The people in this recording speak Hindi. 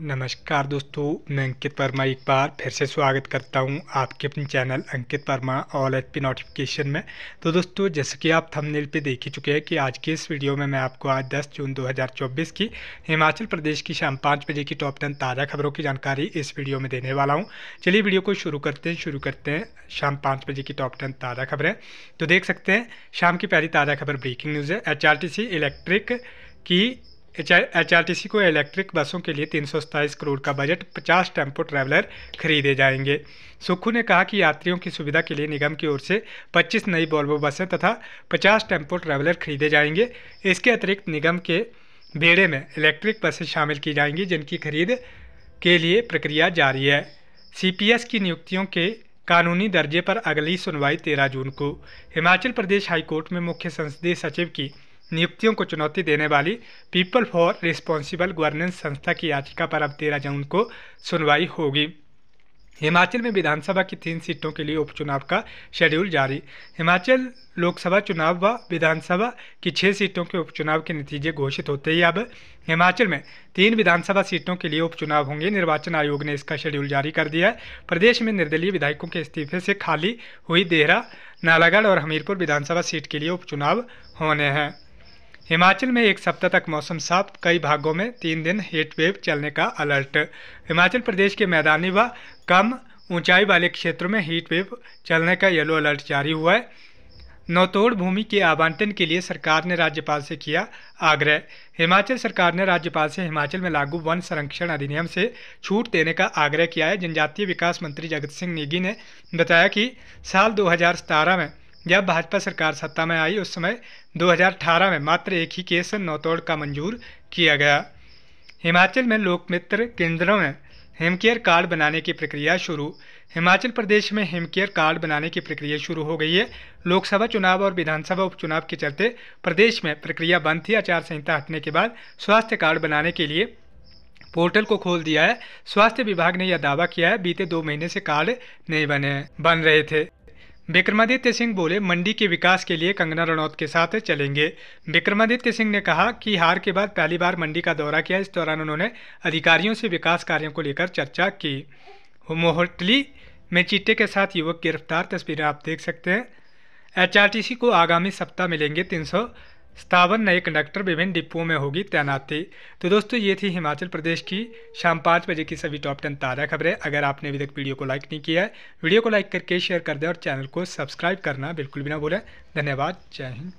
नमस्कार दोस्तों मैं अंकित वर्मा एक बार फिर से स्वागत करता हूं आपके अपने channel Ankit Verma all H P notification में तो दोस्तों जैसे कि आप थंबनेल पे देख ही चुके हैं कि आज के इस वीडियो में मैं आपको आज 10 जून 2024 की हिमाचल प्रदेश की शाम पाँच बजे की टॉप टेन ताज़ा खबरों की जानकारी इस वीडियो में देने वाला हूँ चलिए वीडियो को शुरू करते हैं शुरू करते हैं शाम पाँच बजे की टॉप टेन ताज़ा खबरें तो देख सकते हैं शाम की पहली ताज़ा खबर ब्रेकिंग न्यूज़ है एच इलेक्ट्रिक की एचआरटीसी को इलेक्ट्रिक बसों के लिए तीन करोड़ का बजट 50 टेम्पो ट्रैवलर खरीदे जाएंगे सुक्खू ने कहा कि यात्रियों की सुविधा के लिए निगम की ओर से 25 नई वॉल्वो बसें तथा 50 टेम्पो ट्रैवलर खरीदे जाएंगे इसके अतिरिक्त निगम के बेड़े में इलेक्ट्रिक बसें शामिल की जाएंगी जिनकी खरीद के लिए प्रक्रिया जारी है एस की नियुक्तियों के कानूनी दर्जे पर अगली सुनवाई तेरह जून को हिमाचल प्रदेश हाईकोर्ट में मुख्य संसदीय सचिव की नियुक्तियों को चुनौती देने वाली पीपल फॉर रिस्पॉन्सिबल गवर्नेंस संस्था की याचिका पर अब तेरह जून को सुनवाई होगी हिमाचल में विधानसभा की तीन सीटों के लिए उपचुनाव का शेड्यूल जारी हिमाचल लोकसभा चुनाव व विधानसभा की छः सीटों के उपचुनाव के नतीजे घोषित होते ही अब हिमाचल में तीन विधानसभा सीटों के लिए उपचुनाव होंगे निर्वाचन आयोग ने इसका शेड्यूल जारी कर दिया है प्रदेश में निर्दलीय विधायकों के इस्तीफे से खाली हुई देहरा नालागढ़ और हमीरपुर विधानसभा सीट के लिए उपचुनाव होने हैं हिमाचल में एक सप्ताह तक मौसम साफ कई भागों में तीन दिन हीट वेव चलने का अलर्ट हिमाचल प्रदेश के मैदानी व कम ऊंचाई वाले क्षेत्रों में हीट वेव चलने का येलो अलर्ट जारी हुआ है नौतोड़ भूमि के आवंटन के लिए सरकार ने राज्यपाल से किया आग्रह हिमाचल सरकार ने राज्यपाल से हिमाचल में लागू वन संरक्षण अधिनियम से छूट देने का आग्रह किया है जनजातीय विकास मंत्री जगत सिंह नेगी ने बताया कि साल दो में जब भाजपा सरकार सत्ता में आई उस समय 2018 में मात्र एक ही केस नौतोड़ का मंजूर किया गया हिमाचल में लोकमित्र केंद्रों में हेमकेयर कार्ड बनाने की प्रक्रिया शुरू हिमाचल प्रदेश में हेमकेयर कार्ड बनाने की प्रक्रिया शुरू हो गई है लोकसभा चुनाव और विधानसभा उपचुनाव के चलते प्रदेश में प्रक्रिया बंद थी आचार संहिता हटने के बाद स्वास्थ्य कार्ड बनाने के लिए पोर्टल को खोल दिया है स्वास्थ्य विभाग ने यह दावा किया है बीते दो महीने से कार्ड नहीं बने बन रहे थे विक्रमादित्य सिंह बोले मंडी के विकास के लिए कंगना रनौत के साथ चलेंगे विक्रमादित्य सिंह ने कहा कि हार के बाद पहली बार मंडी का दौरा किया इस दौरान उन्होंने अधिकारियों से विकास कार्यों को लेकर चर्चा की मोहटली में चीटे के साथ युवक गिरफ्तार तस्वीरें आप देख सकते हैं एचआरटीसी को आगामी सप्ताह मिलेंगे तीन सतावन नए कंडक्टर विभिन्न डिपुओं में होगी तैनाती तो दोस्तों ये थी हिमाचल प्रदेश की शाम पाँच बजे की सभी टॉप टेन ताज़ा खबरें अगर आपने अभी तक वीडियो को लाइक नहीं किया है वीडियो को लाइक करके शेयर कर दें और चैनल को सब्सक्राइब करना बिल्कुल भी ना भूलें धन्यवाद जय हिंद